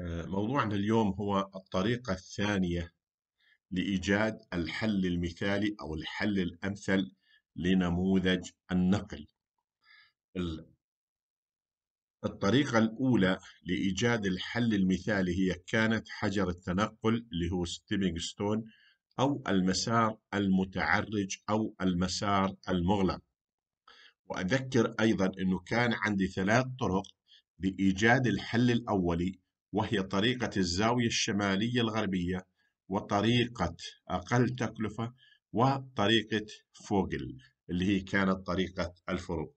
آه، موضوعنا اليوم هو الطريقة الثانية لإيجاد الحل المثالي أو الحل الأمثل لنموذج النقل. الطريقة الأولى لإيجاد الحل المثالي هي كانت حجر التنقل اللي هو ستيبنج ستون أو المسار المتعرج أو المسار المغلق. وأذكر أيضا أنه كان عندي ثلاث طرق لإيجاد الحل الأولي وهي طريقة الزاوية الشمالية الغربية وطريقة أقل تكلفة وطريقة فوجل اللي هي كانت طريقة الفروق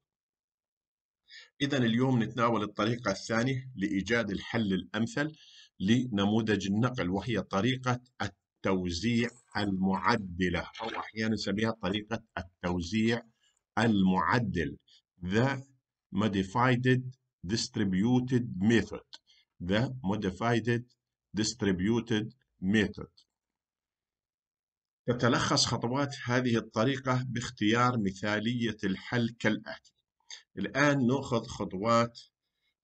إذا اليوم نتناول الطريقة الثانية لإيجاد الحل الأمثل لنموذج النقل وهي طريقة التوزيع المعدلة أو أحيانا نسميها طريقة التوزيع المعدل The Modified Distributed Method the modified distributed method تتلخص خطوات هذه الطريقة باختيار مثالية الحل كالآتي الآن نأخذ خطوات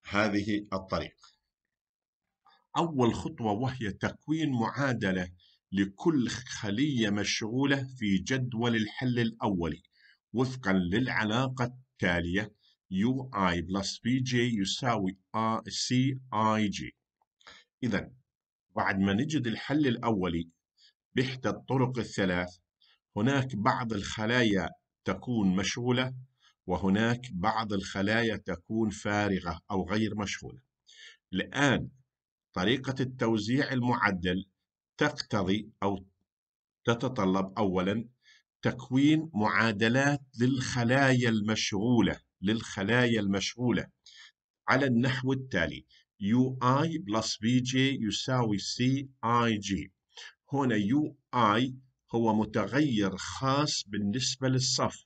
هذه الطريقة أول خطوة وهي تكوين معادلة لكل خلية مشغولة في جدول الحل الأولي وفقا للعلاقة التالية يو اي بلس بي جي يساوي سي اي جي إذا بعد ما نجد الحل الأولي بإحدى الطرق الثلاث هناك بعض الخلايا تكون مشغولة وهناك بعض الخلايا تكون فارغة أو غير مشغولة الآن طريقة التوزيع المعدل تقتضي أو تتطلب أولا تكوين معادلات للخلايا المشغولة للخلايا المشغولة على النحو التالي UI بلس BJ يساوي CIG هنا UI هو متغير خاص بالنسبة للصف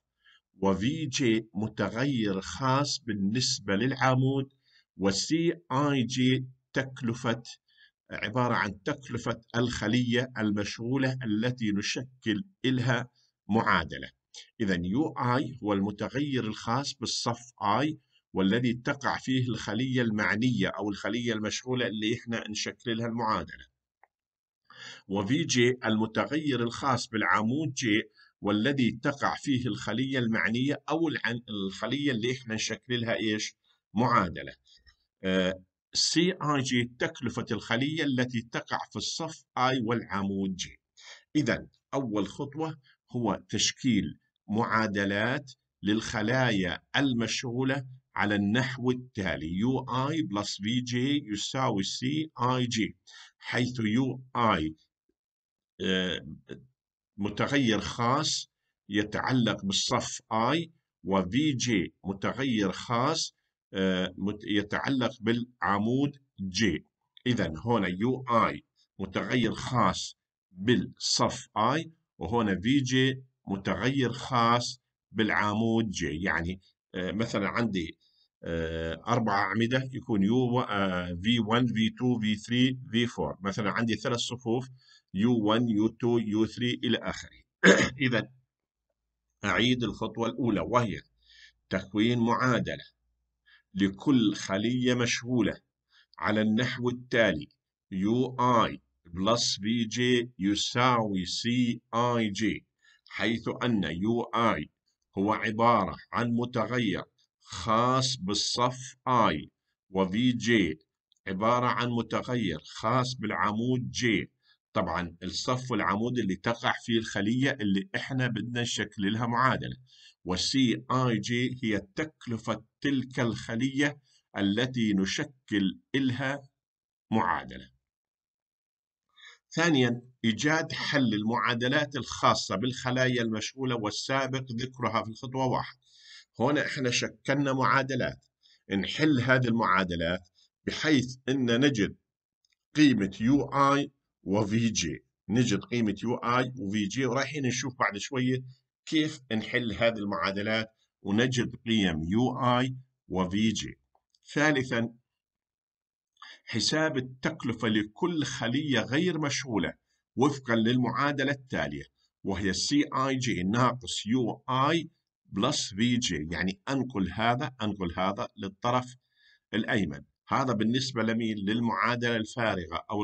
جي متغير خاص بالنسبة للعمود جي تكلفة عبارة عن تكلفة الخلية المشغولة التي نشكل إلها معادلة إذا يو آي هو المتغير الخاص بالصف آي والذي تقع فيه الخلية المعنية أو الخلية المشغولة اللي إحنا نشكل لها المعادلة وفي جي المتغير الخاص بالعمود جي والذي تقع فيه الخلية المعنية أو الخلية اللي إحنا نشكل لها إيش معادلة سي آي جي تكلفة الخلية التي تقع في الصف آي والعمود جي إذا أول خطوة هو تشكيل معادلات للخلايا المشغولة على النحو التالي يو اي بلس في جي يساوي سي اي جي حيث يو اي آه، متغير خاص يتعلق بالصف اي في جي متغير خاص آه، يتعلق بالعمود جي إذا هنا يو اي متغير خاص بالصف اي وهنا في جي متغير خاص بالعمود جي يعني آه، مثلا عندي آه، أربع أعمدة يكون يو V1 V2 V3 V4 مثلا عندي ثلاث صفوف U1 U2 U3 إلى آخره إذا أعيد الخطوة الأولى وهي تكوين معادلة لكل خلية مشغولة على النحو التالي UI بلس VJ يساوي CIJ حيث أن UI هو عبارة عن متغير خاص بالصف I جي عبارة عن متغير خاص بالعمود J طبعا الصف والعمود اللي تقع فيه الخلية اللي احنا بدنا نشكل لها معادلة والسي اي جي هي تكلفة تلك الخلية التي نشكل لها معادلة ثانيا إيجاد حل المعادلات الخاصة بالخلايا المشغولة والسابق ذكرها في الخطوة واحد هنا إحنا شكلنا معادلات نحل هذه المعادلات بحيث أن نجد قيمة يو آي وفي جي نجد قيمة يو آي وفي جي ورايحين نشوف بعد شوية كيف نحل هذه المعادلات ونجد قيم يو آي وفي جي ثالثا حساب التكلفة لكل خلية غير مشغولة وفقا للمعادلة التالية وهي السي اي جي ناقص يو اي بلس في جي يعني انقل هذا انقل هذا للطرف الايمن هذا بالنسبة لمين للمعادلة الفارغة أو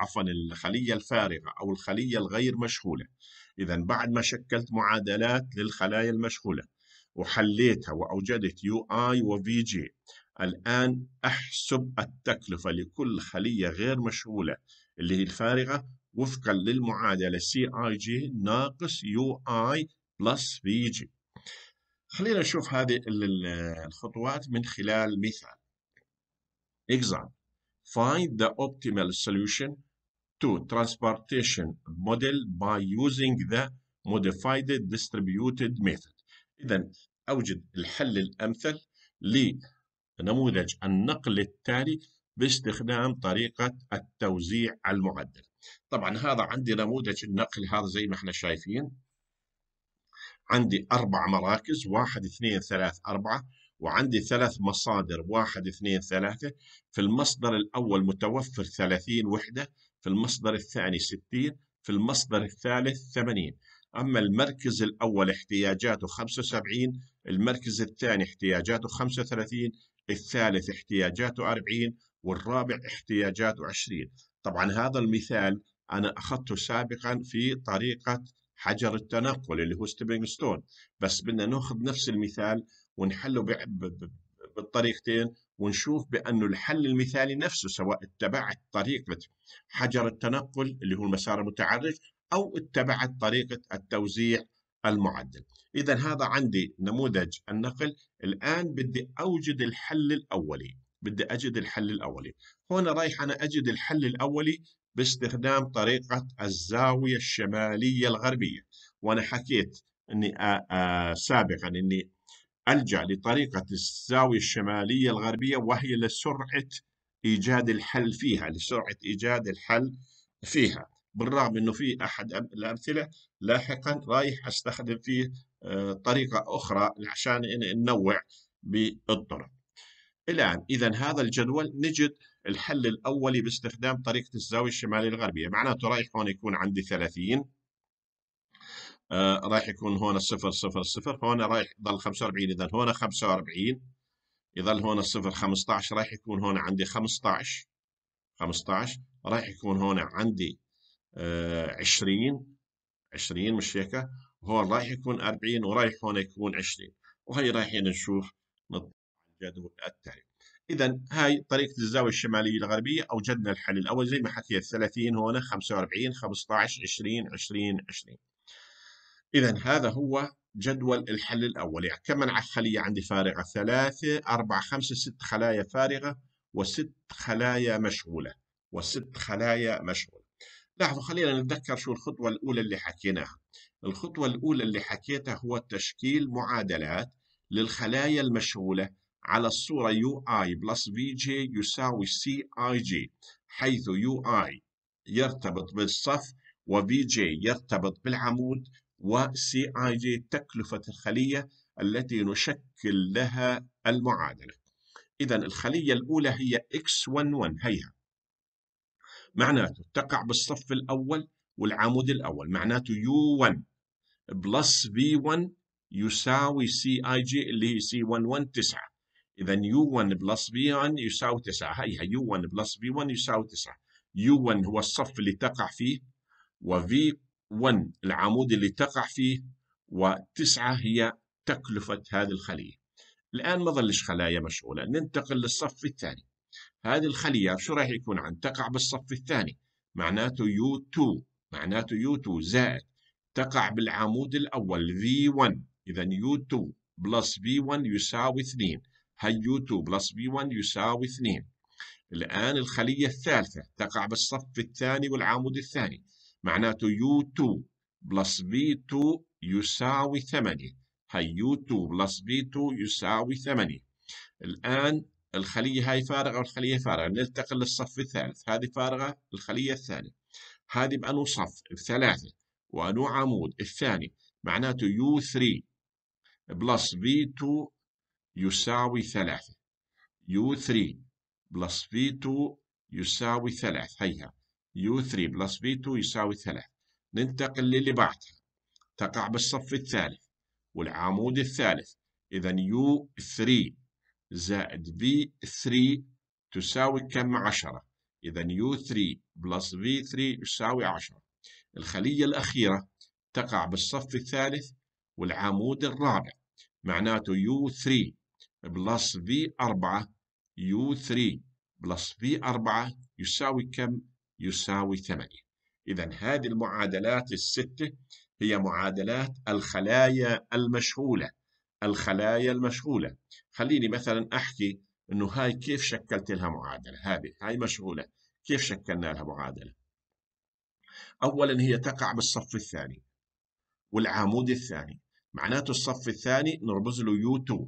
عفوا الخلية الفارغة أو الخلية الغير مشغولة إذا بعد ما شكلت معادلات للخلايا المشغولة وحليتها وأوجدت يو آي وفي جي الآن أحسب التكلفة لكل خلية غير مشغولة اللي هي الفارغة وفقا للمعادلة سي اي جي ناقص يو اي بلس في جي خلينا نشوف هذه الخطوات من خلال مثال example find the optimal solution to transportation model by using the modified distributed method إذا أوجد الحل الأمثل لي نموذج النقل التالي باستخدام طريقة التوزيع المعدل طبعا هذا عندي نموذج النقل هذا زي ما احنا شايفين عندي أربع مراكز واحد اثنين ثلاث أربعة وعندي ثلاث مصادر واحد اثنين ثلاثة في المصدر الأول متوفر ثلاثين وحدة في المصدر الثاني ستين في المصدر الثالث ثمانين أما المركز الأول احتياجاته خمسة وسبعين المركز الثاني احتياجاته خمسة وثلاثين الثالث احتياجاته 40 والرابع احتياجاته 20 طبعا هذا المثال أنا أخذته سابقا في طريقة حجر التنقل اللي هو ستيبنج ستون بس بدنا ناخذ نفس المثال ونحله بالطريقتين ونشوف بأنه الحل المثالي نفسه سواء اتبعت طريقة حجر التنقل اللي هو المسار المتعرج أو اتبعت طريقة التوزيع المعدل إذا هذا عندي نموذج النقل الآن بدي أوجد الحل الأولي بدي أجد الحل الأولي هنا رايح أنا أجد الحل الأولي باستخدام طريقة الزاوية الشمالية الغربية وأنا حكيت أني سابقا أني ألجأ لطريقة الزاوية الشمالية الغربية وهي لسرعة إيجاد الحل فيها لسرعة إيجاد الحل فيها بالرغم أنه في أحد الأمثلة لاحقا رايح أستخدم فيه آه، طريقة أخرى عشان ننوع بالطرق الآن إذا هذا الجدول نجد الحل الأولي باستخدام طريقة الزاوية الشمالية الغربية معناته رايح هون يكون عندي 30 آه، رايح يكون هون صفر صفر صفر هون رايح يضل 45 إذا هون 45 يظل هون الصفر 15 رايح يكون هون عندي 15 15 رايح يكون هون عندي 20 آه، 20 مش هيك هون راح يكون 40 ورايح هون يكون 20 وهي رايحين نشوف جدول التعريف اذا هاي طريقه الزاويه الشماليه الغربيه اوجدنا الحل الاول زي ما حكيت 30 هون 45 15 20 20 20 اذا هذا هو جدول الحل الاول يعني كم من خليه عندي فارغه ثلاثة أربعة خمسة ست خلايا فارغه وست خلايا مشغوله وست خلايا مشغوله لاحظوا خلينا نتذكر شو الخطوة الأولى اللي حكيناها الخطوة الأولى اللي حكيتها هو تشكيل معادلات للخلايا المشغولة على الصورة يو اي بلس في جي يساوي سي اي جي حيث يو اي يرتبط بالصف وفي جي يرتبط بالعمود وسي اي جي تكلفة الخلية التي نشكل لها المعادلة إذا الخلية الأولى هي X11 هيها معناته تقع بالصف الأول والعمود الأول معناته U1 بلس V1 يساوي CIG اللي هي c 119 9 إذا U1 بلس V1 يساوي 9 هي U1 بلس V1 يساوي 9 U1 هو الصف اللي تقع فيه v 1 العمود اللي تقع فيه و9 هي تكلفة هذه الخلية الآن ما ظلش خلايا مشغولة ننتقل للصف الثاني هذه الخلية شو راح يكون عن تقع بالصف الثاني معناته U2 معناته U2 زائد تقع بالعمود الأول V1 إذا U2 بلس V1 يساوي 2 هي U2 بلس V1 يساوي 2 الآن الخلية الثالثة تقع بالصف الثاني والعمود الثاني معناته U2 بلس V2 يساوي 8 هي U2 بلس V2 يساوي 8 الآن الخلية هاي فارغة والخلية فارغة نلتقي للصف الثالث هذه فارغة الخلية الثانية هذه بأنو صف بثلاثة وأنو عمود الثاني معناته U3 بلس V2 يساوي ثلاثة U3 بلس V2 يساوي ثلاث هيها U3 بلس V2 يساوي ثلاث ننتقل للي بعدها تقع بالصف الثالث والعمود الثالث إذا U3 زائد V3 تساوي كم 10 إذا U3 بلس V3 يساوي 10 الخلية الأخيرة تقع بالصف الثالث والعمود الرابع معناته U3 بلس V4 U3 بلس V4 يساوي كم؟ يساوي 8 إذا هذه المعادلات الستة هي معادلات الخلايا المشغولة الخلايا المشغولة خليني مثلا أحكي أنه هاي كيف شكلت لها معادلة هذه هاي مشغولة كيف شكلنا لها معادلة أولا هي تقع بالصف الثاني والعمود الثاني معناته الصف الثاني نرمز له U2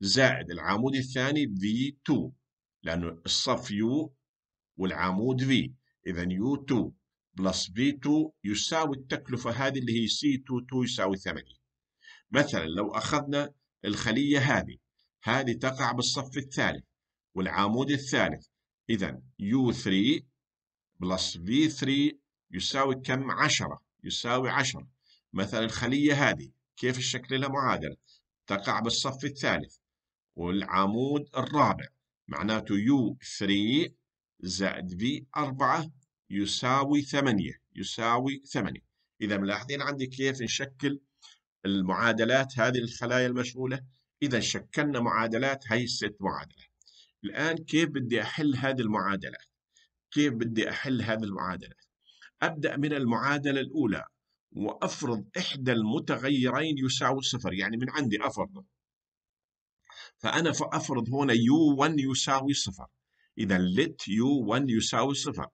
زائد العمود الثاني V2 لأنه الصف U والعمود V إذا U2 بلس V2 يساوي التكلفة هذه اللي هي C22 يساوي 80 مثلا لو أخذنا الخلية هذه هذه تقع بالصف الثالث والعمود الثالث إذا U3 بلس V3 يساوي كم 10 يساوي 10 مثلا الخلية هذه كيف الشكل لها معادلة تقع بالصف الثالث والعمود الرابع معناته U3 زائد V4 يساوي 8 يساوي 8 إذا ملاحظين عندي كيف نشكل المعادلات هذه الخلايا المشغولة إذا شكلنا معادلات هي الست معادلات الآن كيف بدي أحل هذه المعادلات كيف بدي أحل هذه المعادلات أبدأ من المعادلة الأولى وأفرض إحدى المتغيرين يساوي صفر يعني من عندي أفرضه فأنا فأفرض هنا U1 يساوي صفر إذا let U1 يساوي صفر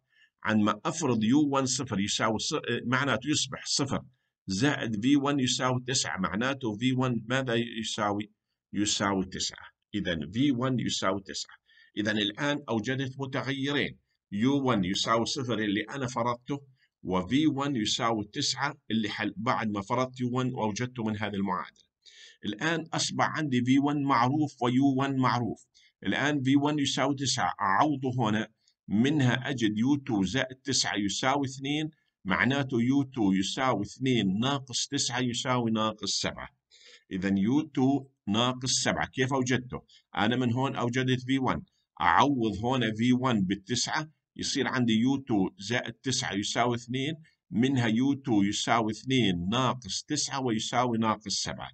عندما أفرض U1 صفر يساوي صفر معناته يصبح صفر زائد V1 يساوي 9 معناته V1 ماذا يساوي؟ يساوي 9 إذا V1 يساوي 9 إذا الآن أوجدت متغيرين U1 يساوي صفر اللي أنا فرضته و V1 يساوي 9 اللي حل بعد ما فرضت U1 وأوجدته من هذه المعادلة الآن أصبح عندي V1 معروف و U1 معروف الآن V1 يساوي 9 أعوضه هنا منها أجد U2 زائد 9 يساوي 2 معناته يو 2 يساوي 2 ناقص 9 يساوي ناقص 7 اذا يو U2 ناقص 7 كيف أوجدته؟ أنا من هون اوجدت في V1 أعوض هون في 1 بالتسعة يصير عندي يو 2 زائد 9 يساوي 2 منها يو 2 يساوي 2 ناقص 9 ويساوي ناقص 7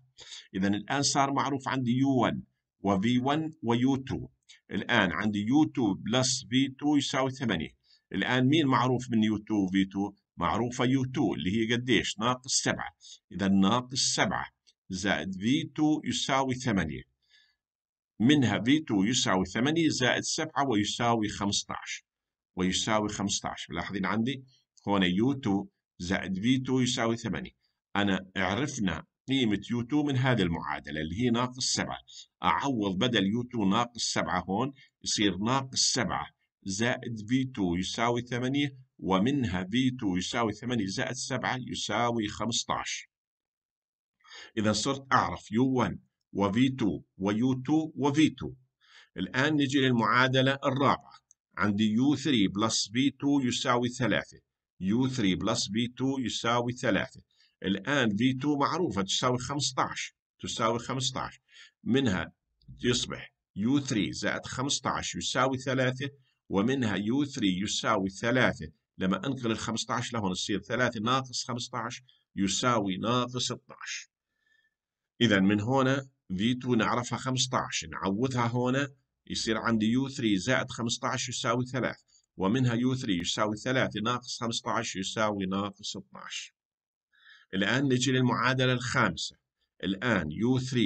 إذا الآن صار معروف عندي يو 1 وفي 1 ويو 2 الآن عندي يو 2 بلس في 2 يساوي 8 الآن مين معروف من يو 2 في 2 معروفة U2 اللي هي قديش ناقص 7 إذا ناقص 7 زائد V2 يساوي 8 منها V2 يساوي 8 زائد 7 ويساوي 15 ويساوي 15 ملاحظين عندي هون U2 زائد V2 يساوي 8 أنا عرفنا قيمة U2 من هذه المعادلة اللي هي ناقص 7 أعوض بدل U2 ناقص 7 هون يصير ناقص 7 زائد V2 يساوي 8 ومنها v2 يساوي 8 زائد 7 يساوي 15 إذا صرت أعرف U1 وV2 وU2 وV2 الآن نجي للمعادلة الرابعة عندي U3 بلس V2 يساوي 3 U3 بلس V2 يساوي 3 الآن V2 معروفة تساوي 15 تساوي 15 منها يصبح U3 زائد 15 يساوي 3 ومنها U3 يساوي 3 لما انقل ال 15 لهون تصير 3 ناقص 15 يساوي ناقص 12 اذا من هون v2 نعرفها 15 نعوضها هون يصير عندي u3 زائد 15 يساوي 3 ومنها u3 يساوي 3 ناقص 15 يساوي ناقص 12 الآن نجي للمعادلة الخامسة الآن u3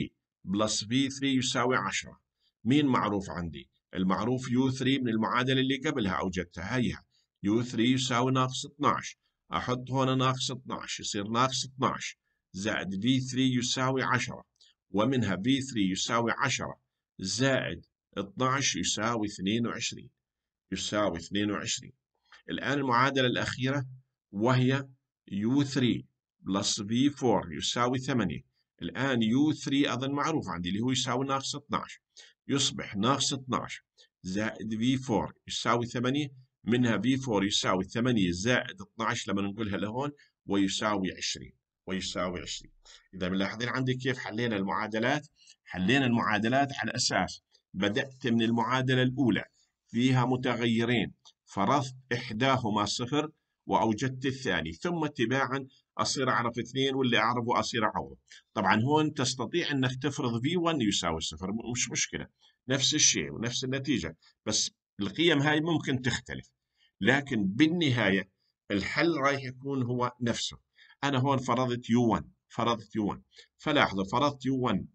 بلس v3 يساوي 10 مين معروف عندي؟ المعروف u3 من المعادلة اللي قبلها أوجدتها هيها يو 3 يساوي ناقص 12 احط هنا ناقص 12 يصير ناقص 12 زائد v 3 يساوي 10 ومنها v 3 يساوي 10 زائد 12 يساوي 22 يساوي 22 الآن المعادلة الأخيرة وهي U3 بلس V4 يساوي 8 الآن U3 أظن معروف عندي اللي هو يساوي ناقص 12 يصبح ناقص 12 زائد V4 يساوي 8 منها في 4 يساوي 8 زائد 12 لما نقولها لهون ويساوي 20 ويساوي 20 إذا ملاحظين عندي كيف حلينا المعادلات حلينا المعادلات على أساس بدأت من المعادلة الأولى فيها متغيرين فرضت إحداهما صفر وأوجدت الثاني ثم تباعا أصير أعرف اثنين واللي أعرفه أصير أعوضه طبعا هون تستطيع أنك تفرض V1 يساوي صفر مش مشكلة نفس الشيء ونفس النتيجة بس القيم هاي ممكن تختلف لكن بالنهاية الحل رايح يكون هو نفسه أنا هون فرضت يو 1 فرضت يو 1 فلاحظوا فرضت يو 1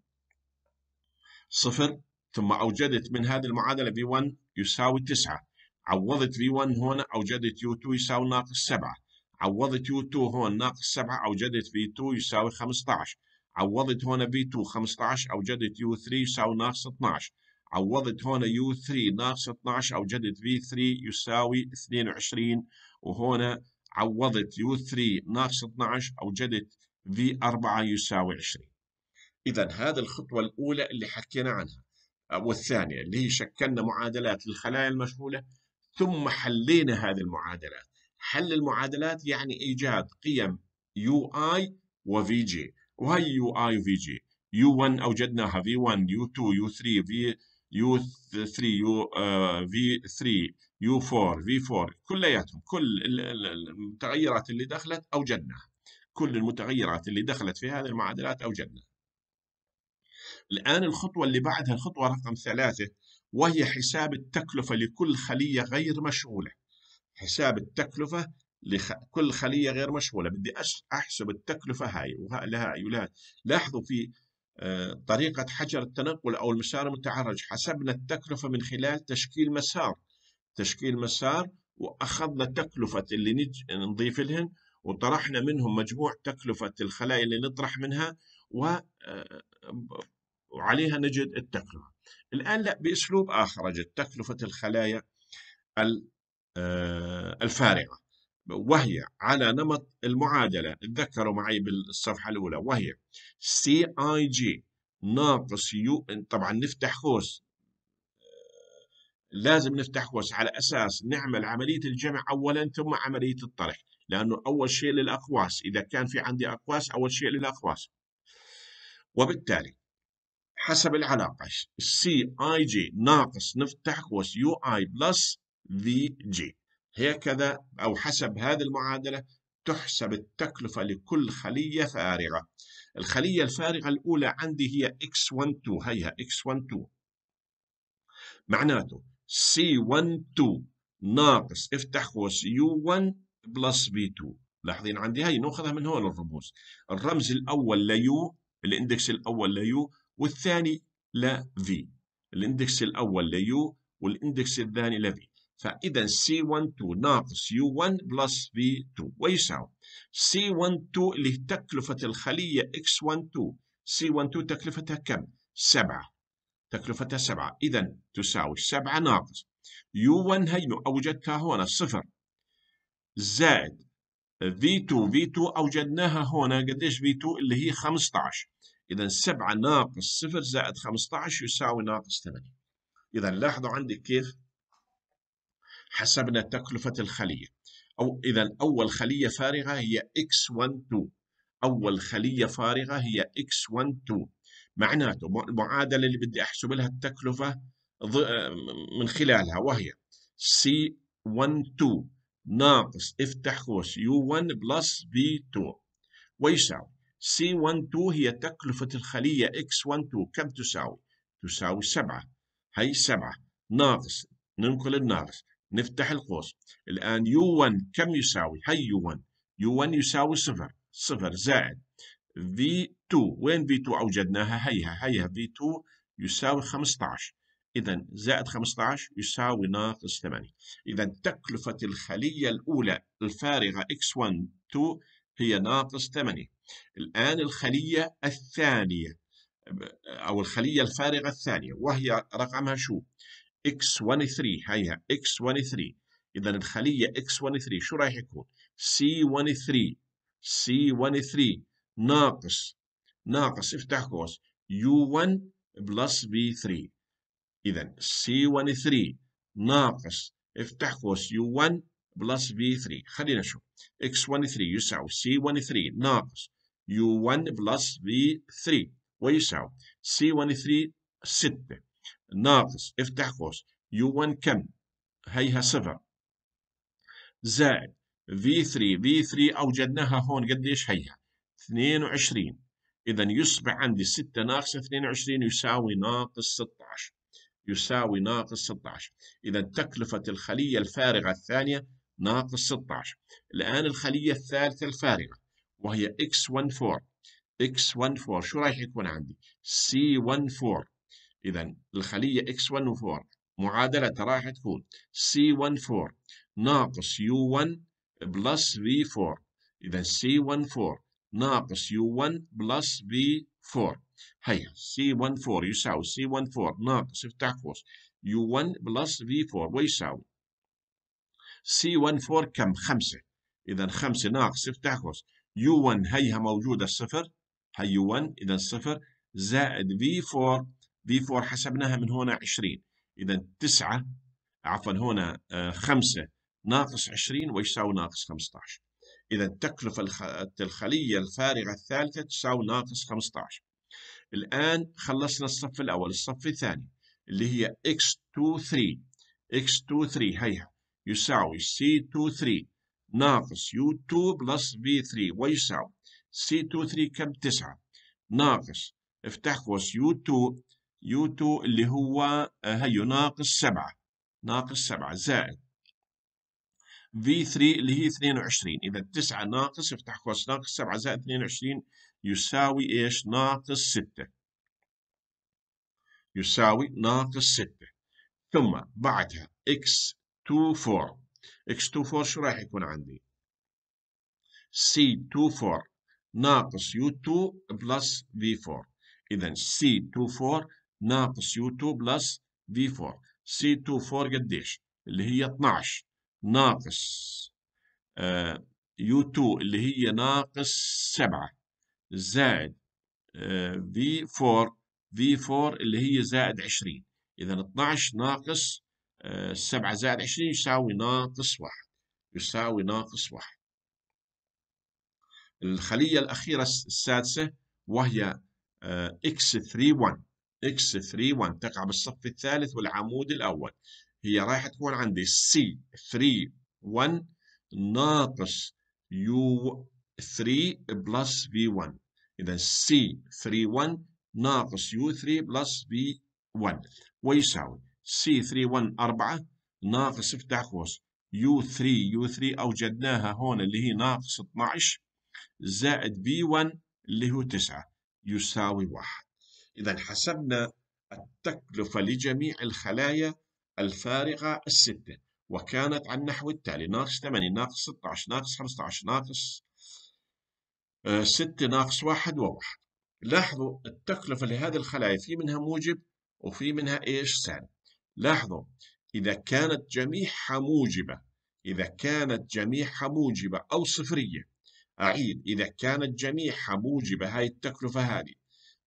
صفر ثم أوجدت من هذه المعادلة في 1 يساوي 9 عوضت في 1 هون أوجدت يو 2 يساوي ناقص 7 عوضت يو 2 هون ناقص 7 أوجدت في 2 يساوي 15 عوضت هون في 2 15 أوجدت يو 3 يساوي ناقص 12 عوضت هون يو 3 ناقص 12 أوجدت في 3 يساوي 22 وهنا عوضت يو 3 ناقص 12 أوجدت في 4 يساوي 20 إذا هذه الخطوة الأولى اللي حكينا عنها آه، والثانية اللي هي شكلنا معادلات للخلايا المشغوله ثم حلينا هذه المعادلات حل المعادلات يعني إيجاد قيم يو آي وفي جي وهي يو آي وفي جي يو 1 أوجدناها في 1 يو 2 يو 3 في يو 3 يو آه، في 3 يو 4 في 4 كلياتهم كل المتغيرات اللي دخلت أوجدناها كل المتغيرات اللي دخلت في هذه المعادلات أوجدناها الآن الخطوة اللي بعدها الخطوة رقم ثلاثة وهي حساب التكلفة لكل خلية غير مشغولة حساب التكلفة لكل خلية غير مشغولة بدي أحسب التكلفة هاي لها لاحظوا في آه، طريقة حجر التنقل أو المسار المتعرج حسبنا التكلفة من خلال تشكيل مسار تشكيل مسار وأخذنا تكلفة اللي نج... نضيف لهن وطرحنا منهم مجموع تكلفة الخلايا اللي نطرح منها و... آه، وعليها نجد التكلفة الآن لا بأسلوب آخر أجد تكلفة الخلايا آه، الفارغة وهي على نمط المعادلة تذكروا معي بالصفحة الأولى وهي سي اي جي ناقص يو طبعا نفتح قوس آه، لازم نفتح قوس على أساس نعمل عملية الجمع أولا ثم عملية الطرح لأنه أول شيء للأقواس إذا كان في عندي أقواس أول شيء للأقواس وبالتالي حسب العلاقة سي اي جي ناقص نفتح قوس يو اي بلس في جي هكذا أو حسب هذه المعادلة تحسب التكلفة لكل خلية فارغة الخلية الفارغة الأولى عندي هي X12 هيها X12 معناته C12 ناقص افتح قوس U1 بلس B2 لاحظين عندي هي ناخذها من هون الرموز الرمز الأول ليو الاندكس الأول ليو والثاني لفي الاندكس الأول ليو والاندكس الثاني لفي فإذا C12 ناقص U1 بلس V2 ويساوي C12 اللي هي تكلفة الخلية X12 C12 تكلفتها كم؟ 7 تكلفتها 7 إذا تساوي 7 ناقص U1 هي أوجدتها هنا صفر زائد V2 V2 أوجدناها هنا قديش V2 اللي هي 15 إذا 7 ناقص 0 زائد 15 يساوي ناقص 8 إذا لاحظوا عندي كيف حسبنا تكلفة الخلية أو إذا أول خلية فارغة هي X12 أول خلية فارغة هي X12 معناته المعادلة اللي بدي أحسب لها التكلفة من خلالها وهي C12 ناقص افتح قوس U1 بلس V2 ويساوي C12 هي تكلفة الخلية X12 كم تساوي؟ تساوي 7 هي 7 ناقص ننقل الناقص نفتح القوس الآن U1 كم يساوي هي U1 U1 يساوي صفر صفر زائد V2 وين V2 أوجدناها هيها هيها V2 يساوي 15 إذا زائد 15 يساوي ناقص 8 إذا تكلفة الخلية الأولى الفارغة 2 هي ناقص 8 الآن الخلية الثانية أو الخلية الفارغة الثانية وهي رقمها شو؟ X13 هيها X13 إذا الخلية X13 شو رايح يكون؟ C13 C13 ناقص ناقص افتح قوس U1 بلس B3 إذا C13 ناقص افتح قوس U1 بلس B3 خلينا نشوف X13 يساوي C13 ناقص U1 بلس B3 ويساوي C13 6 ناقص افتح قوس U1 كم هيها صفر زائد V3 V3 أوجدناها هون قديش هيها 22 إذا يصبح عندي 6 ناقص 22 يساوي ناقص 16 يساوي ناقص 16 إذا تكلفة الخلية الفارغة الثانية ناقص 16 الآن الخلية الثالثة الفارغة وهي X14 X14 شو رايح يكون عندي C14 إذا الخلية و4 معادلة راح تكون c 4 ناقص U1 بلس V4 إذا 4 ناقص U1 بلس V4 هيا c 4 يساوي c 4 ناقص افتح قوس U1 بلس V4 ويساوي c 4 كم؟ 5 إذا 5 ناقص افتح قوس U1 هيها موجودة صفر هي U1 إذا صفر زائد V4 v 4 حسبناها من هنا 20 اذا 9 عفوا هنا 5 آه، ناقص 20 ويساوي ناقص 15 اذا التكلفه الخليه الفارغه الثالثه تساوي ناقص 15 الان خلصنا الصف الاول الصف الثاني اللي هي x23 x23 هيها يساوي c23 ناقص u2 بلس v3 ويساوي c23 كم 9 ناقص افتح قوس u2 يو 2 اللي هو آه، هيو ناقص 7 ناقص 7 زايد في V3 اللي هي 22 إذا 9 ناقص افتح قوس ناقص 7 زائد 22 يساوي إيش ناقص 6 يساوي ناقص 6 ثم بعدها X24 X24 شو راح يكون عندي C24 ناقص U2 بلس V4 إذا C24 ناقص U2 بلس V4 C24 قديش اللي هي 12 ناقص آه U2 اللي هي ناقص 7 زائد آه V4 V4 اللي هي زائد 20 إذا 12 ناقص 7 آه، زائد 20 يساوي ناقص 1 يساوي ناقص 1 الخلية الأخيرة السادسة وهي آه، X31 اكس 3 1 تقع بالصف الثالث والعمود الاول هي رايح تكون عندي سي 3 1 ناقص يو 3 بلس v 1 اذا سي 3 1 ناقص يو 3 بلس v 1 ويساوي سي 3 1 4 ناقص افتح قوس يو 3 يو 3 اوجدناها هون اللي هي ناقص 12 زائد v 1 اللي هو 9 يساوي 1 إذا حسبنا التكلفة لجميع الخلايا الفارغة الستة وكانت عن نحو التالي ناقص 8 ناقص 16 ناقص 15 ناقص 6 آه، ناقص 1 و1 لاحظوا التكلفة لهذه الخلايا في منها موجب وفي منها إيش سالب لاحظوا إذا كانت جميعها موجبة إذا كانت جميعها موجبة أو صفرية أعيد إذا كانت جميعها موجبة هاي التكلفة هذه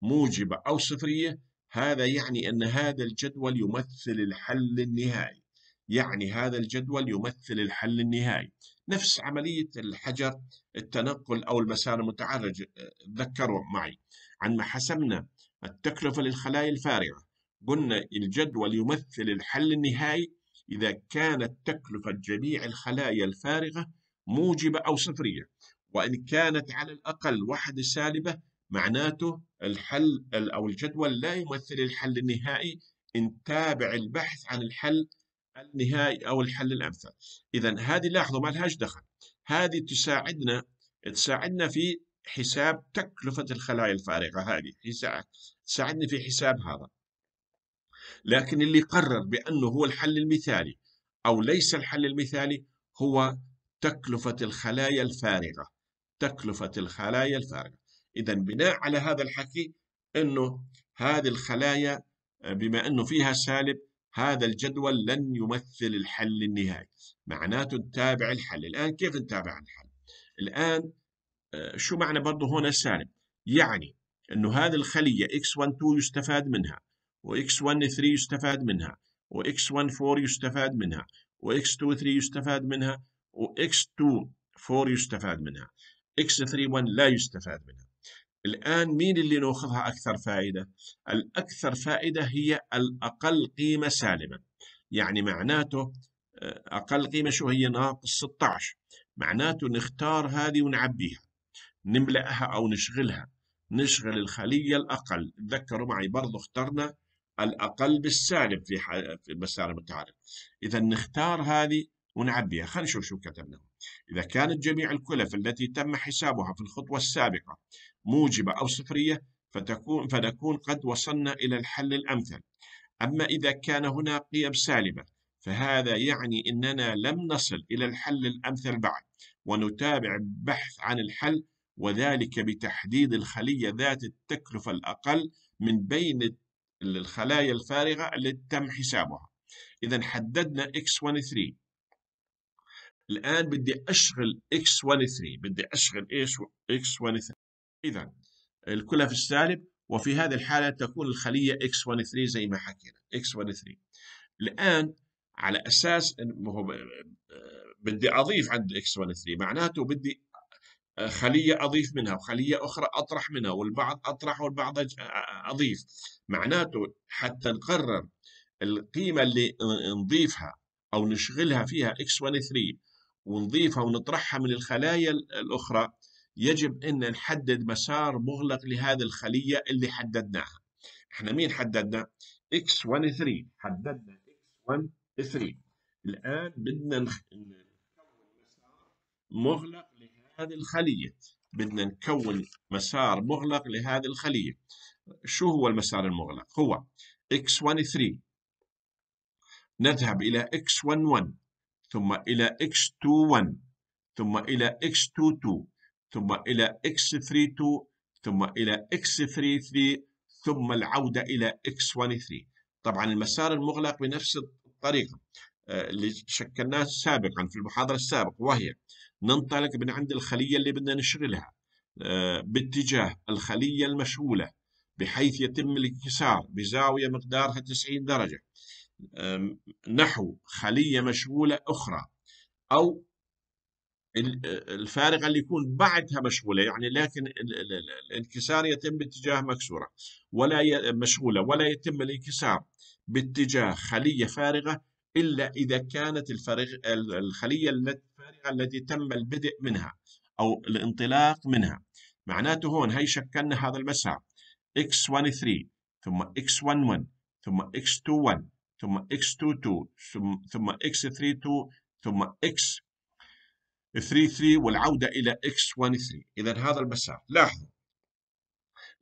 موجبة أو صفرية هذا يعني أن هذا الجدول يمثل الحل النهائي يعني هذا الجدول يمثل الحل النهائي نفس عملية الحجر التنقل أو المسار المتعرج ذكروا معي عندما حسبنا التكلفة للخلايا الفارغة قلنا الجدول يمثل الحل النهائي إذا كانت تكلفة جميع الخلايا الفارغة موجبة أو صفرية وإن كانت على الأقل واحدة سالبة معناته الحل أو الجدول لا يمثل الحل النهائي إن تابع البحث عن الحل النهائي أو الحل الأمثل إذا هذه لاحظوا ما لهاش دخل هذه تساعدنا تساعدنا في حساب تكلفة الخلايا الفارغة هذه تساعدني في حساب هذا لكن اللي قرر بأنه هو الحل المثالي أو ليس الحل المثالي هو تكلفة الخلايا الفارغة تكلفة الخلايا الفارغة إذا بناء على هذا الحكي أنه هذه الخلايا آه، بما أنه فيها سالب هذا الجدول لن يمثل الحل النهائي معناته نتابع الحل الآن كيف نتابع الحل الآن آه، شو معنى برضه هنا سالب يعني أنه هذه الخلية X12 يستفاد منها وX13 يستفاد منها وX14 يستفاد منها وX23 يستفاد منها وX24 يستفاد منها X31 لا يستفاد منها الآن مين اللي ناخذها أكثر فائدة؟ الأكثر فائدة هي الأقل قيمة سالمة يعني معناته آه، أقل قيمة شو هي ناقص 16 معناته نختار هذه ونعبيها نملأها أو نشغلها نشغل الخلية الأقل تذكروا معي برضو اخترنا الأقل بالسالب في, في مسار المتعارف إذا نختار هذه ونعبيها خلينا نشوف شو كتبنا إذا كانت جميع الكلف التي تم حسابها في الخطوة السابقة موجبة أو صفرية فتكون فنكون قد وصلنا إلى الحل الأمثل أما إذا كان هنا قيم سالبة فهذا يعني أننا لم نصل إلى الحل الأمثل بعد ونتابع البحث عن الحل وذلك بتحديد الخلية ذات التكلفة الأقل من بين الخلايا الفارغة التي تم حسابها إذا حددنا X13 الآن بدي أشغل X13 بدي أشغل ايش X13 إذا الكلها في السالب وفي هذه الحالة تكون الخلية X13 زي ما حكينا X13 الآن على أساس هو آه، بدي أضيف عند X13 معناته بدي خلية أضيف منها وخلية أخرى أطرح منها والبعض أطرح والبعض آه، آه، أضيف معناته حتى نقرر القيمة اللي نضيفها أو نشغلها فيها X13 ونضيفها ونطرحها من الخلايا الأخرى يجب أن نحدد مسار مغلق لهذه الخلية اللي حددناها احنا مين حددنا؟ X13 حددنا X13 الآن بدنا نكون مسار مغلق لهذه الخلية بدنا نكون مسار مغلق لهذه الخلية شو هو المسار المغلق؟ هو X13 نذهب إلى X11 ثم إلى X21 ثم إلى X22 ثم إلى X32 ثم إلى X33 ثم العودة إلى X13 طبعا المسار المغلق بنفس الطريقة آه، اللي شكلناه سابقا في المحاضرة السابقة وهي ننطلق من عند الخلية اللي بدنا نشغلها آه، باتجاه الخلية المشغولة بحيث يتم الانكسار بزاوية مقدارها 90 درجة نحو خلية مشغولة أخرى أو الفارغة اللي يكون بعدها مشغولة يعني لكن الانكسار يتم باتجاه مكسورة ولا مشغولة ولا يتم الانكسار باتجاه خلية فارغة إلا إذا كانت الفارغ الخلية الفارغة التي تم البدء منها أو الانطلاق منها معناته هون هي شكلنا هذا المسار x13 ثم x11 ثم x21 ثم x22 ثم x32 ثم x 33 والعودة إلى x13 إذا هذا المسار لاحظوا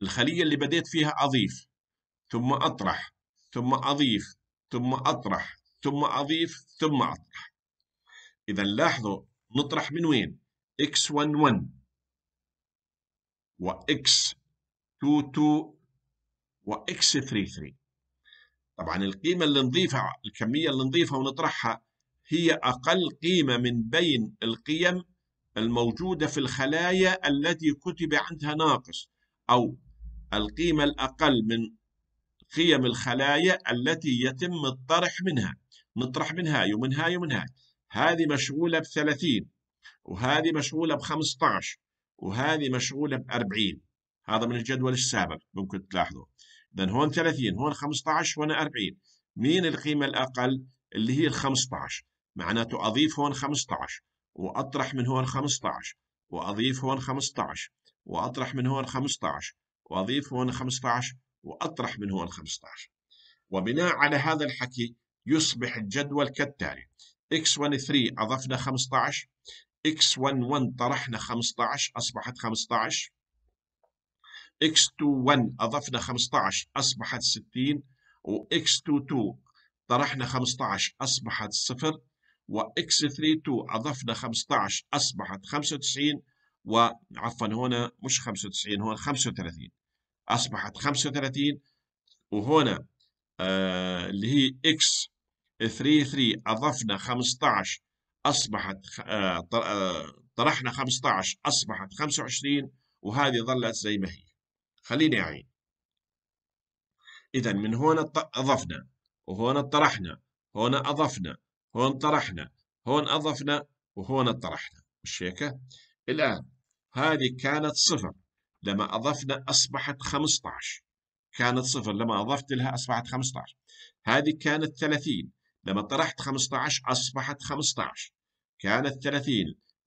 الخلية اللي بديت فيها أضيف ثم أطرح ثم أضيف ثم أطرح ثم أضيف ثم أطرح إذا لاحظوا نطرح من وين x11 و x22 و x33 طبعا القيمة اللي نضيفها الكمية اللي نضيفها ونطرحها هي أقل قيمة من بين القيم الموجودة في الخلايا التي كتب عندها ناقص أو القيمة الأقل من قيم الخلايا التي يتم الطرح منها نطرح من هاي ومن هاي ومن هاي هذه مشغولة ب 30 وهذه مشغولة ب 15 وهذه مشغولة ب 40 هذا من الجدول السابق ممكن تلاحظوه اذا هون 30 هون 15 هون 40 مين القيمه الاقل اللي هي ال 15 معناته اضيف هون 15 واطرح من هون 15 واضيف هون 15 واطرح من هون 15 واضيف هون 15 واطرح من هون 15 وبناء على هذا الحكي يصبح الجدول كالتالي x13 اضفنا 15 x11 طرحنا 15 اصبحت 15 x21 أضفنا 15 أصبحت 60 و x22 طرحنا 15 أصبحت 0 و x32 أضفنا 15 أصبحت 95 وعفوا هنا مش 95 هون 35 أصبحت 35 وهنا آه اللي هي x 33 أضفنا 15 أصبحت آه،, آه طرحنا 15 أصبحت 25 وهذه ظلت زي ما هي خليني أعيد إذا من هون أضفنا وهون طرحنا هون أضفنا هون طرحنا هون أضفنا وهون طرحنا مش هيك؟ الآن هذه كانت صفر لما أضفنا أصبحت 15 كانت صفر لما أضفت لها أصبحت 15 هذه كانت 30 لما طرحت 15 أصبحت 15 كانت 30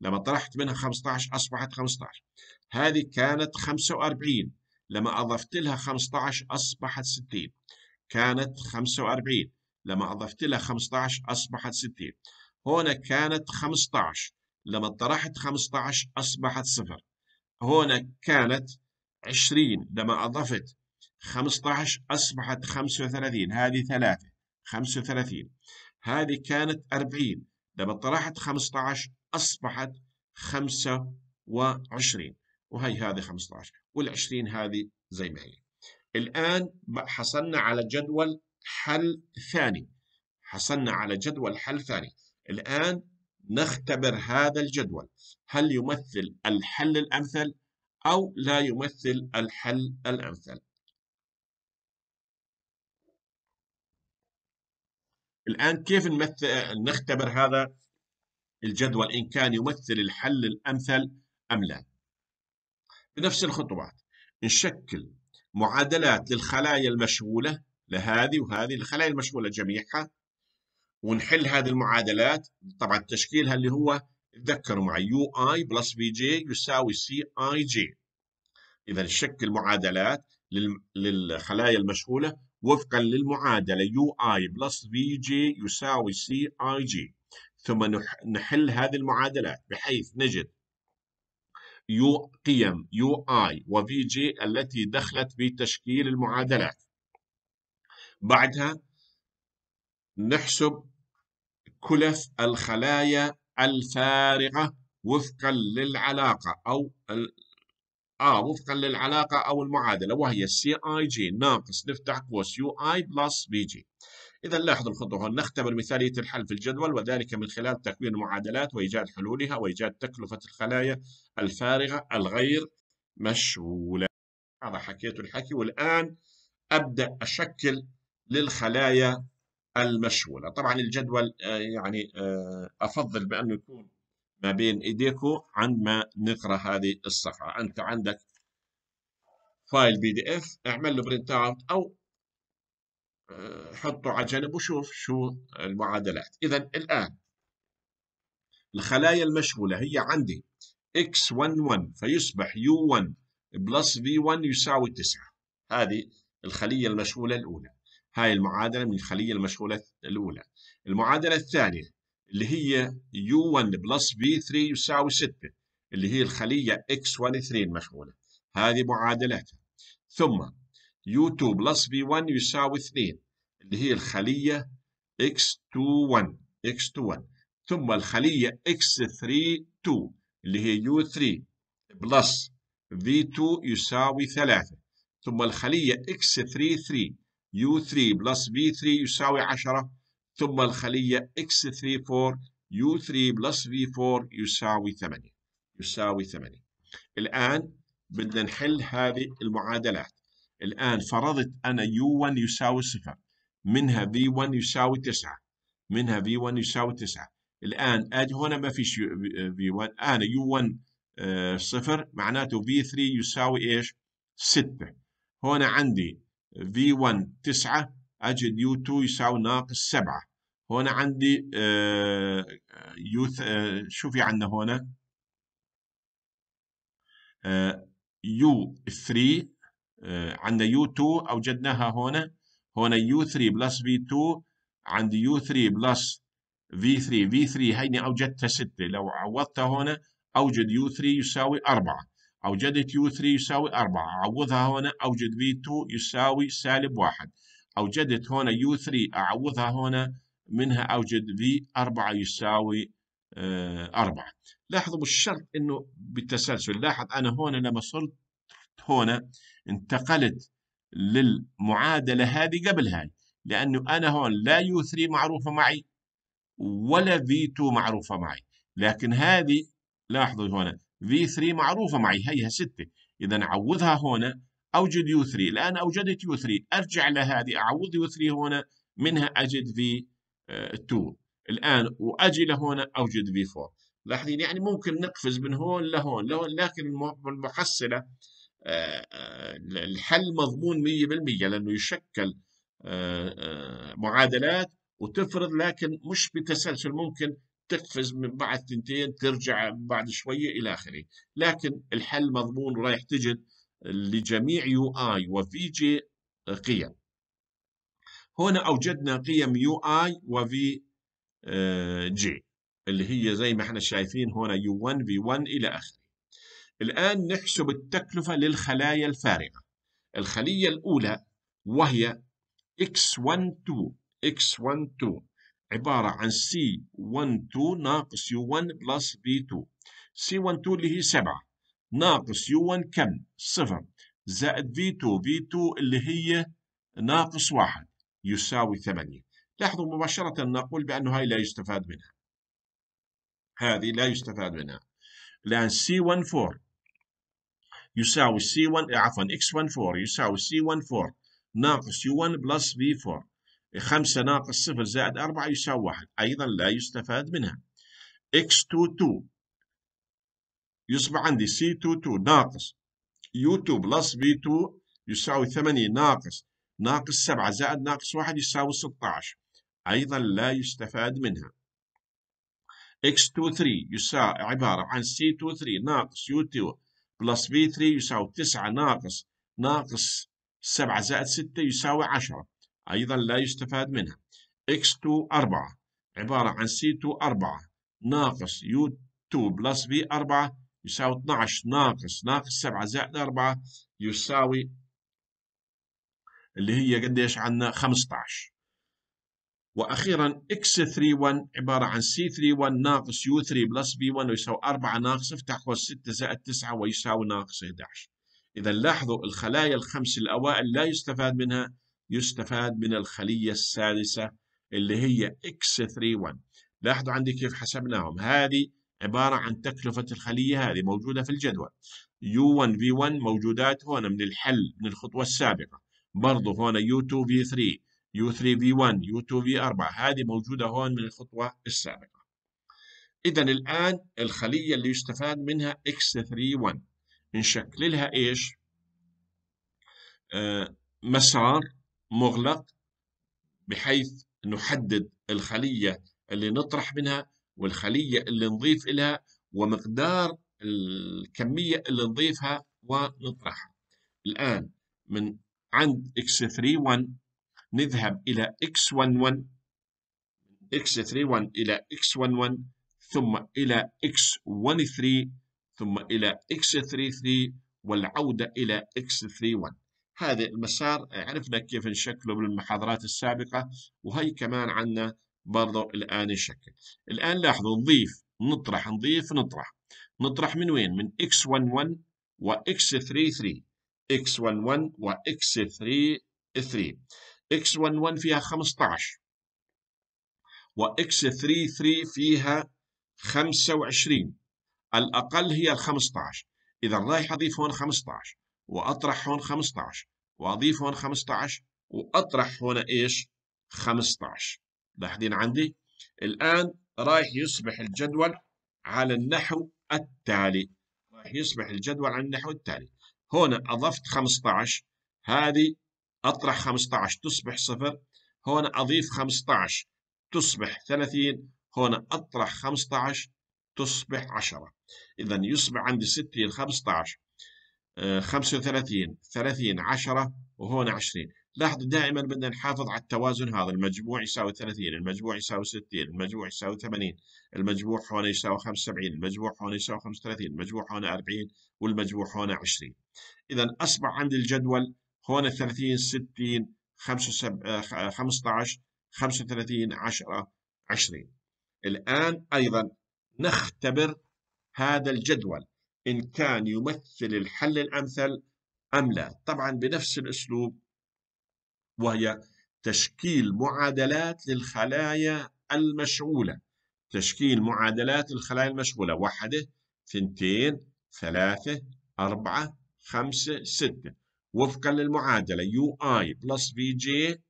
لما طرحت منها 15 أصبحت 15 هذه كانت 45 لما أضفت لها 15 أصبحت 60 كانت 45 لما أضفت لها 15 أصبحت 60 هنا كانت 15 لما طرحت 15 أصبحت 0 هنا كانت 20 لما أضفت 15 أصبحت 35 هذه 3 35 هذه كانت 40 لما طرحت 15 أصبحت 25 وهي هذه 15 وال20 هذه زي ما هي الآن حصلنا على جدول حل ثاني حصلنا على جدول حل ثاني الآن نختبر هذا الجدول هل يمثل الحل الأمثل أو لا يمثل الحل الأمثل الآن كيف نمثل نختبر هذا الجدول إن كان يمثل الحل الأمثل أم لا بنفس الخطوات نشكل معادلات للخلايا المشغولة لهذه وهذه الخلايا المشغولة جميعها ونحل هذه المعادلات طبعا تشكيلها اللي هو تذكروا معي يو اي بلس بي جي يساوي سي اي جي اذا نشكل معادلات للخلايا المشغولة وفقا للمعادلة يو اي بلس بي جي يساوي سي اي جي ثم نحل هذه المعادلات بحيث نجد يو قيم يو اي وفي جي التي دخلت في تشكيل المعادلات بعدها نحسب كلف الخلايا الفارغة وفقا للعلاقة أو آه وفقا للعلاقة أو المعادلة وهي سي اي جي ناقص نفتح قوس يو اي بلس بي جي إذا لاحظ الخطوة هون نختبر مثالية الحل في الجدول وذلك من خلال تكوين معادلات وإيجاد حلولها وإيجاد تكلفة الخلايا الفارغة الغير مشغولة هذا حكيت الحكي والآن أبدأ أشكل للخلايا المشغولة طبعا الجدول آه، يعني آه، أفضل بأنه يكون ما بين إيديكم عندما نقرأ هذه الصفحة أنت عندك فايل بي دي اف اعمل له برنت اوت او آه، حطه على جنب وشوف شو المعادلات إذا الآن الخلايا المشغولة هي عندي X11 فيصبح U1 بلس V1 يساوي 9 هذه الخلية المشغولة الأولى هاي المعادلة من الخلية المشغولة الأولى المعادلة الثانية اللي هي U1 بلس V3 يساوي 6 اللي هي الخلية X13 المشغولة هذه معادلاتها ثم U2 بلس V1 يساوي 2 اللي هي الخلية X21 X21 ثم الخلية X32 اللي هي U3 بلس V2 يساوي 3 ثم الخلية X33 U3 بلس V3 يساوي 10 ثم الخلية X34 U3 بلس V4 يساوي 8 يساوي 8 الآن بدنا نحل هذه المعادلات الآن فرضت أنا U1 يساوي صفر منها نعم. V1 يساوي تسعة منها V1 يساوي تسعة الآن أجي هنا ما فيش V1 أنا U1 آه، صفر معناته V3 يساوي إيش؟ ستة هنا عندي V1 تسعة أجد U2 يساوي ناقص سبعة هنا عندي آه يوث آه، شو في عندنا هنا؟ آه، يو 3 آه، عندنا U2 أوجدناها هنا هنا U3 بلس V2 عند U3 بلس V3 V3 هيني أوجدتها 6 لو عوضتها هنا أوجد U3 يساوي 4 أوجدت U3 يساوي 4 أعوضها هنا أوجد V2 يساوي سالب 1 أوجدت هنا U3 أعوضها هنا منها أوجد V4 يساوي 4 آه، لاحظوا مش شرط أنه بالتسلسل لاحظ أنا هنا لما صرت هنا انتقلت للمعادلة هذه قبل هاي لأنه أنا هون لا يو 3 معروفة معي ولا في 2 معروفة معي لكن هذه لاحظوا هنا في 3 معروفة معي هيها 6 إذا عوضها هنا أوجد يو 3 الآن أوجدت يو 3 أرجع لهذه أعوض يو 3 هنا منها أجد في 2 آه، الآن وأجي لهنا أوجد في 4 لاحظين يعني ممكن نقفز من هون لهون لهون لكن المحصلة آه، آه، الحل مضمون 100% لأنه يشكل آه، معادلات وتفرض لكن مش بتسلسل ممكن تقفز من بعد تنتين ترجع بعد شوية إلى آخره لكن الحل مضمون ورايح تجد لجميع يو آي وفي جي قيم هنا أوجدنا قيم يو آي وفي جي اللي هي زي ما احنا شايفين هنا يو 1 في 1 إلى آخره الآن نحسب التكلفة للخلايا الفارغة الخلية الأولى وهي X12 X12 عبارة عن C12 ناقص U1 بلس B2 C12 اللي هي 7 ناقص U1 كم؟ صفر زائد V2 V2 اللي هي ناقص واحد يساوي 8 لاحظوا مباشرة نقول بأنه هاي لا يستفاد منها هذه لا يستفاد منها الآن C14 يساوي c 1 eh, عفوا x 14 يساوي c 14 ناقص u 1 بلس v 4 5 ناقص 0 زائد 4 يساوي 1 أيضا لا يستفاد منها x 22 يصبح عندي c 22 ناقص u 2 بلس v 2 يساوي 8 ناقص ناقص 7 زائد ناقص 1 يساوي 16 أيضا لا يستفاد منها x23 يساوي عبارة عن c23 ناقص u2 بلس بي 3 يساوي 9 ناقص ناقص 7 زائد 6 يساوي 10 أيضا لا يستفاد منها x2 4 عبارة عن c2 4 ناقص u2 بلس بي 4 يساوي 12 ناقص ناقص 7 زائد 4 يساوي اللي هي قديش عندنا 15 واخيرا X31 عباره عن C31 ناقص U3 بلس B1 ويساوي 4 ناقص افتح قوس 6 زائد 9 ويساوي ناقص 11 اذا لاحظوا الخلايا الخمس الاوائل لا يستفاد منها يستفاد من الخليه السادسه اللي هي X31 لاحظوا عندي كيف حسبناهم هذه عباره عن تكلفه الخليه هذه موجوده في الجدول U1 V1 موجودات هنا من الحل من الخطوه السابقه برضه هنا U2 V3 U3 V1 U2 V4 هذه موجودة هون من الخطوة السابقة إذا الآن الخلية اللي يستفاد منها X31 نشكل لها إيش؟ آه، مسار مغلق بحيث نحدد الخلية اللي نطرح منها والخلية اللي نضيف إلها ومقدار الكمية اللي نضيفها ونطرحها الآن من عند X31 نذهب إلى X11 X31 إلى X11 ثم إلى X13 ثم إلى X33 والعودة إلى X31 هذا المسار عرفنا كيف نشكله بالمحاضرات السابقة وهي كمان عنا برضو الآن الشكل الآن لاحظوا نضيف نطرح نضيف نطرح نطرح من وين من X11 و X33 X11 و X33 X11 فيها 15 و X33 فيها 25 الأقل هي ال 15 إذا رايح أضيف هون 15 وأطرح هون 15 وأضيف هون 15 وأطرح هون إيش 15 لاحظين عندي الآن رايح يصبح الجدول على النحو التالي رايح يصبح الجدول على النحو التالي هنا أضفت 15 هذه أطرح 15 تصبح صفر هنا أضيف 15 تصبح 30 هنا أطرح 15 تصبح 10 إذا يصبح عندي 60 15 35 30 10 وهنا 20 لاحظوا دائما بدنا نحافظ على التوازن هذا المجموع يساوي 30 المجموع يساوي 60 المجموع يساوي 80 المجموع هنا يساوي 75 المجموع هنا يساوي 35 المجموع هنا 40 والمجموع هنا 20 إذا أصبح عندي الجدول هون 30 60 15 35 10 20 الآن أيضا نختبر هذا الجدول إن كان يمثل الحل الأمثل أم لا طبعا بنفس الأسلوب وهي تشكيل معادلات للخلايا المشغولة تشكيل معادلات الخلايا المشغولة واحدة ثنتين ثلاثة أربعة خمسة ستة وفقا للمعادلة يو اي بلس في جي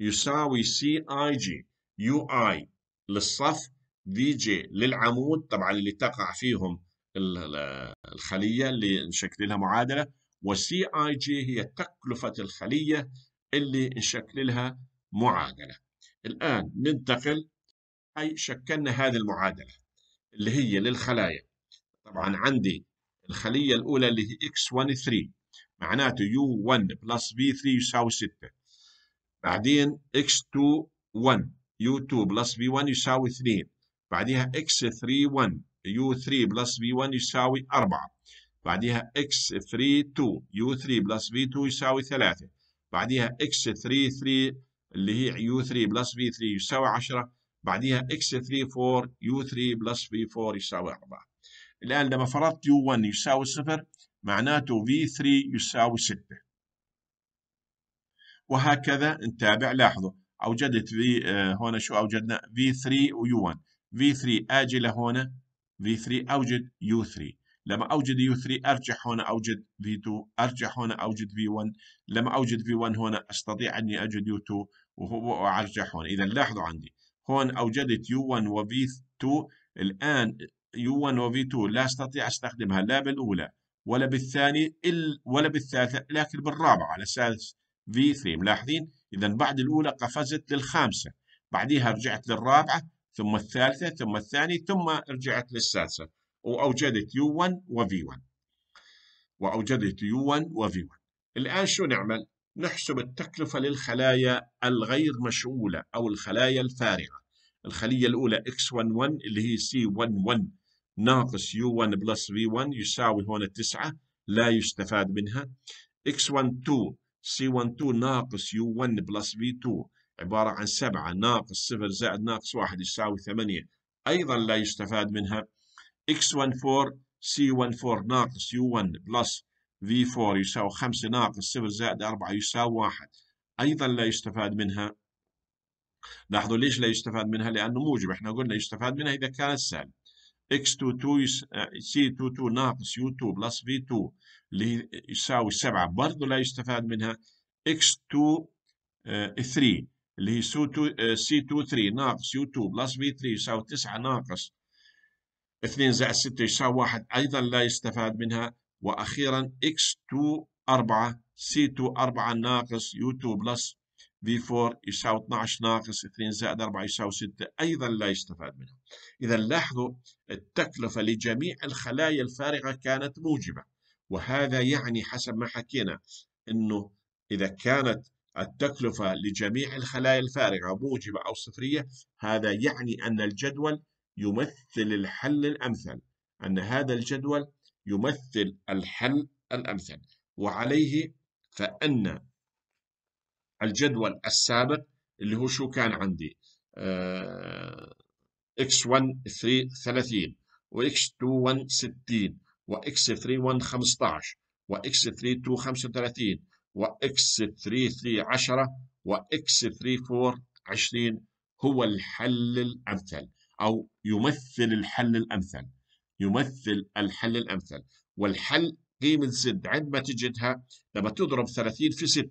يساوي سي اي جي يو اي للصف في جي للعمود طبعا اللي تقع فيهم الخلية اللي نشكل لها معادلة وسي اي جي هي تكلفة الخلية اللي نشكل لها معادلة الآن ننتقل أي شكلنا هذه المعادلة اللي هي للخلايا طبعا عندي الخلية الأولى اللي هي X13 معناته U1 بلس V3 يساوي 6 بعدين X2 1 U2 بلس V1 يساوي 2 بعديها X3 1 U3 بلس V1 يساوي 4 بعديها X3 2 U3 بلس V2 يساوي 3 بعديها X3 3 اللي هي U3 بلس V3 يساوي 10 بعديها X3 4 U3 بلس V4 يساوي 4 الآن لما فرضت U1 يساوي صفر معناته V3 يساوي 6 وهكذا نتابع لاحظوا أوجدت في آه، هنا شو أوجدنا V3 و U1 V3 أجي لهنا V3 أوجد U3 لما أوجد U3 أرجع هنا أوجد V2 أرجع هنا أوجد V1 لما أوجد V1 هنا أستطيع أني أجد U2 وهو أرجع هنا إذا لاحظوا عندي هون أوجدت U1 و V2 الآن U1 و V2 لا أستطيع أستخدمها لا بالأولى ولا بالثاني ولا بالثالثة لكن بالرابعة على أساس V3 ملاحظين إذا بعد الأولى قفزت للخامسة بعديها رجعت للرابعة ثم الثالثة ثم الثانية ثم رجعت للسادسة وأوجدت 1 v وV1 وأوجدت U1 v 1 الآن شو نعمل؟ نحسب التكلفة للخلايا الغير مشغولة أو الخلايا الفارغة الخلية الأولى X11 اللي هي C11 ناقص u1 بلس v1 يساوي هنا 9 لا يستفاد منها x12 c12 ناقص u1 بلس v2 عبارة عن 7 ناقص 0 زائد ناقص 1 يساوي 8 أيضا لا يستفاد منها x14 c14 ناقص u1 بلس v4 يساوي 5 ناقص 0 زائد 4 يساوي 1 أيضا لا يستفاد منها لاحظوا ليش لا يستفاد منها لأنه موجب احنا قلنا يستفاد منها إذا كانت سالبة x22 uh, c22 ناقص u2 بلس v2 اللي يساوي 7 برضه لا يستفاد منها x 23 uh, اللي هي C23 uh, ناقص U2 بلس V3 يساوي 9 ناقص 2 زائد 6 يساوي 1 أيضا لا يستفاد منها وأخيرا 24 c 24 ناقص U2 بلس V4 يساوي 12 ناقص 2 زائد 4 يساوي 6 أيضا لا يستفاد منها إذا لاحظوا التكلفة لجميع الخلايا الفارغة كانت موجبة وهذا يعني حسب ما حكينا أنه إذا كانت التكلفة لجميع الخلايا الفارغة موجبة أو صفرية هذا يعني أن الجدول يمثل الحل الأمثل أن هذا الجدول يمثل الحل الأمثل وعليه فأن الجدول السابق اللي هو شو كان عندي آه X13 30 x 21 60 وX31 15 وX32 35 3 3 10 X3 20 هو الحل الأمثل أو يمثل الحل الأمثل يمثل الحل الأمثل والحل قيمة زد عندما تجدها لما تضرب 30 في 6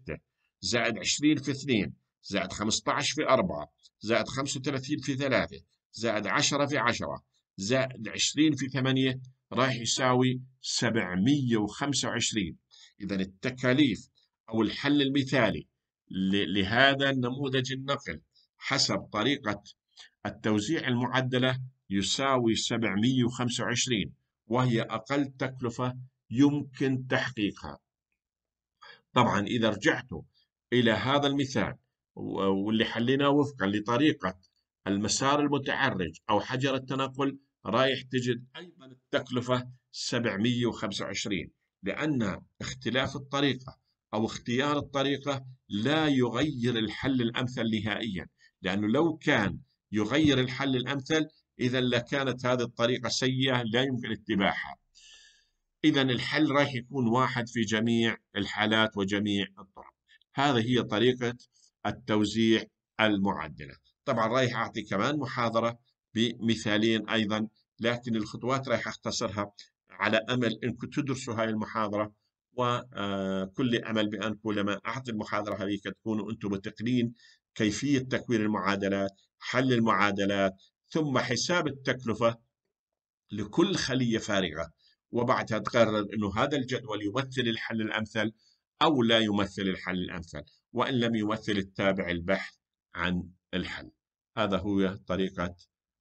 زائد 20 في 2 زائد 15 في 4 زائد 35 في 3 زائد 10 في 10 زائد 20 في 8 راح يساوي 725 إذا التكاليف أو الحل المثالي لهذا النموذج النقل حسب طريقة التوزيع المعدلة يساوي 725 وهي أقل تكلفة يمكن تحقيقها طبعا إذا رجعت إلى هذا المثال واللي حليناه وفقا لطريقة المسار المتعرج أو حجر التنقل رايح تجد أيضا التكلفة 725 لأن اختلاف الطريقة أو اختيار الطريقة لا يغير الحل الأمثل نهائيا لأنه لو كان يغير الحل الأمثل إذا لكانت هذه الطريقة سيئة لا يمكن اتباعها إذا الحل راح يكون واحد في جميع الحالات وجميع الطرق هذه هي طريقة التوزيع المعدلة طبعا رايح أعطي كمان محاضرة بمثالين أيضا لكن الخطوات رايح أختصرها على أمل أنكم تدرسوا هاي المحاضرة وكل آه، أمل بأنكم لما أعطي المحاضرة هذيك تكونوا أنتم متقنين كيفية تكوين المعادلات حل المعادلات ثم حساب التكلفة لكل خلية فارغة وبعدها تقرر أنه هذا الجدول يمثل الحل الأمثل أو لا يمثل الحل الأمثل وإن لم يمثل التابع البحث عن الحل هذا هو طريقة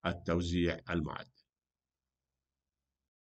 التوزيع المعدل